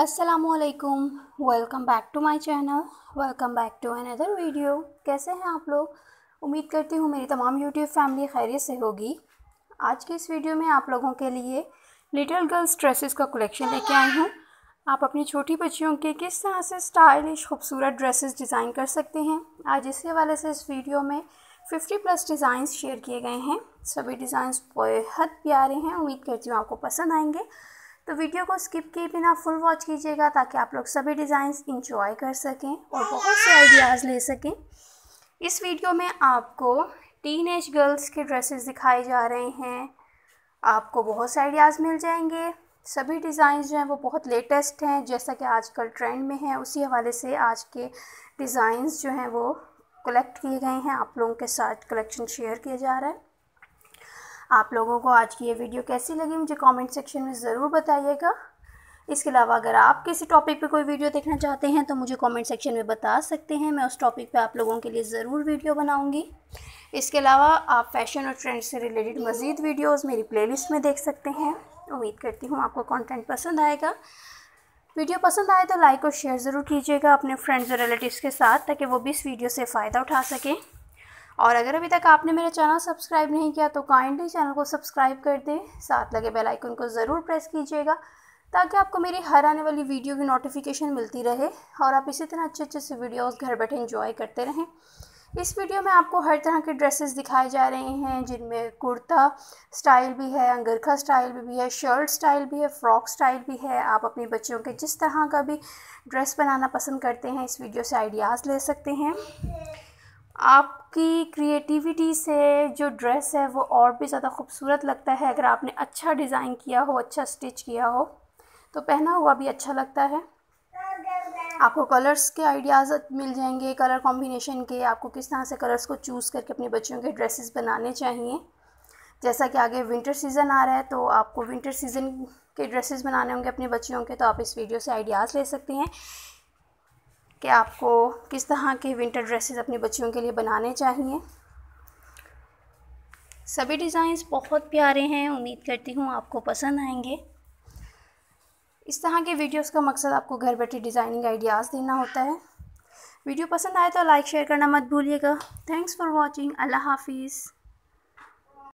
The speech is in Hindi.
असलकुम welcome back to my channel welcome back to another video कैसे हैं आप लोग उम्मीद करती हूँ मेरी तमाम यूट्यूब फैमिली खैरियत से होगी आज के इस वीडियो में आप लोगों के लिए लिटिल गर्ल्स ड्रेसेस का कलेक्शन लेके आई हूँ आप अपनी छोटी बच्चियों के किस तरह से स्टाइलिश खूबसूरत ड्रेसेस डिज़ाइन कर सकते हैं आज इसी हवाले से इस वीडियो में 50 प्लस डिज़ाइंस शेयर किए गए हैं सभी डिज़ाइंस बेहद प्यारे हैं उम्मीद करती हूँ आपको पसंद आएंगे तो वीडियो को स्किप किए बिना फुल वॉच कीजिएगा ताकि आप लोग सभी डिज़ाइंस इंजॉय कर सकें और बहुत से आइडियाज़ ले सकें इस वीडियो में आपको टीन एज गर्ल्स के ड्रेसेस दिखाए जा रहे हैं आपको बहुत से आइडियाज़ मिल जाएंगे सभी डिज़ाइंस जो हैं वो बहुत लेटेस्ट हैं जैसा कि आजकल ट्रेंड में है उसी हवाले से आज के डिज़ाइंस जो हैं वो कलेक्ट किए गए हैं आप लोगों के साथ कलेक्शन शेयर किया जा रहा है आप लोगों को आज की ये वीडियो कैसी लगी मुझे कमेंट सेक्शन में ज़रूर बताइएगा इसके अलावा अगर आप किसी टॉपिक पे कोई वीडियो देखना चाहते हैं तो मुझे कमेंट सेक्शन में बता सकते हैं मैं उस टॉपिक पे आप लोगों के लिए ज़रूर वीडियो बनाऊंगी इसके अलावा आप फैशन और ट्रेंड से रिलेटेड मज़ीद वीडियोज़ मेरी प्ले में देख सकते हैं उम्मीद करती हूँ आपको कॉन्टेंट पसंद आएगा वीडियो पसंद आए तो लाइक और शेयर ज़रूर कीजिएगा अपने फ्रेंड्स और रिलेटिव के साथ ताकि वो भी इस वीडियो से फ़ायदा उठा सकें और अगर अभी तक आपने मेरा चैनल सब्सक्राइब नहीं किया तो काइंडली चैनल को सब्सक्राइब कर दें साथ लगे बेल आइकन को ज़रूर प्रेस कीजिएगा ताकि आपको मेरी हर आने वाली वीडियो की नोटिफिकेशन मिलती रहे और आप इसी तरह अच्छे अच्छे से वीडियोस घर बैठे इंजॉय करते रहें इस वीडियो में आपको हर तरह के ड्रेसेस दिखाए जा रहे हैं जिनमें कुर्ता स्टाइल भी है अंगरखा स्टाइल भी है शर्ट स्टाइल भी है फ्रॉक स्टाइल भी है आप अपने बच्चों के जिस तरह का भी ड्रेस बनाना पसंद करते हैं इस वीडियो से आइडियाज़ ले सकते हैं आपकी क्रिएटिविटी से जो ड्रेस है वो और भी ज़्यादा खूबसूरत लगता है अगर आपने अच्छा डिज़ाइन किया हो अच्छा स्टिच किया हो तो पहना हुआ भी अच्छा लगता है आपको कलर्स के आइडियाज़ मिल जाएंगे कलर कॉम्बिनेशन के आपको किस तरह से कलर्स को चूज़ करके अपने बच्चों के ड्रेसेस बनाने चाहिए जैसा कि आगे विंटर सीज़न आ रहा है तो आपको विंटर सीज़न के ड्रेसेस बनाने होंगे अपने बच्चियों के तो आप इस वीडियो से आइडियाज़ ले सकते हैं कि आपको किस तरह के विंटर ड्रेसेस अपनी बच्चियों के लिए बनाने चाहिए सभी डिज़ाइंस बहुत प्यारे हैं उम्मीद करती हूँ आपको पसंद आएंगे इस तरह के वीडियोस का मकसद आपको घर बैठे डिज़ाइनिंग आइडियाज़ देना होता है वीडियो पसंद आए तो लाइक शेयर करना मत भूलिएगा थैंक्स फॉर वॉचिंग अल्लाह हाफिज़